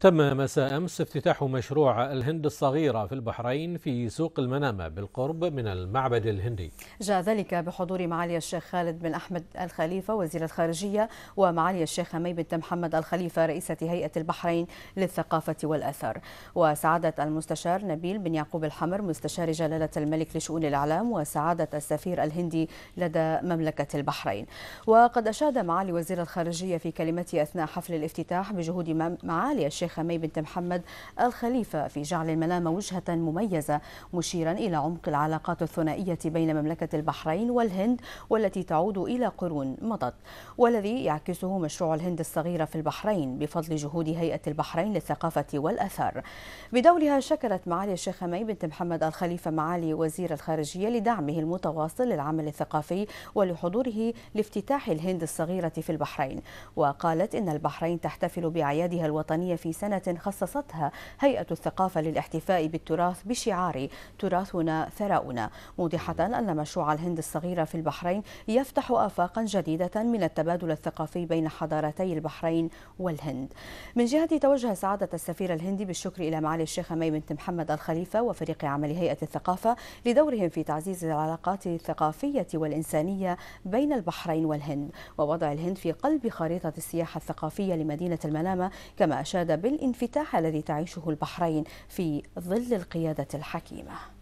تم مساء أمس افتتاح مشروع الهند الصغيرة في البحرين في سوق المنامة بالقرب من المعبد الهندي جاء ذلك بحضور معالي الشيخ خالد بن أحمد الخليفة وزير الخارجية ومعالي الشيخ همي بنت محمد الخليفة رئيسة هيئة البحرين للثقافة والأثر وسعادة المستشار نبيل بن يعقوب الحمر مستشار جلالة الملك لشؤون الإعلام وسعادة السفير الهندي لدى مملكة البحرين وقد أشاد معالي وزير الخارجية في كلمته أثناء حفل الافتتاح بجهود معالي الشيخ الشيخ مي بنت محمد الخليفة في جعل الملامة وجهة مميزة مشيرا إلى عمق العلاقات الثنائية بين مملكة البحرين والهند والتي تعود إلى قرون مضت والذي يعكسه مشروع الهند الصغيرة في البحرين بفضل جهود هيئة البحرين للثقافة والأثار بدورها شكرت معالي الشيخ مي بنت محمد الخليفة معالي وزير الخارجية لدعمه المتواصل للعمل الثقافي ولحضوره لافتتاح الهند الصغيرة في البحرين وقالت إن البحرين تحتفل بأعيادها الوطنية في سنة خصصتها هيئة الثقافة للاحتفاء بالتراث بشعار تراثنا ثراؤنا موضحة أن مشروع الهند الصغيرة في البحرين يفتح آفاقا جديدة من التبادل الثقافي بين حضارتي البحرين والهند من جهة توجه سعادة السفير الهندي بالشكر إلى معالي الشيخ أمي بنت محمد الخليفة وفريق عمل هيئة الثقافة لدورهم في تعزيز العلاقات الثقافية والإنسانية بين البحرين والهند ووضع الهند في قلب خريطة السياحة الثقافية لمدينة المنامة كما أشاد بالانفتاح الذي تعيشه البحرين في ظل القيادة الحكيمة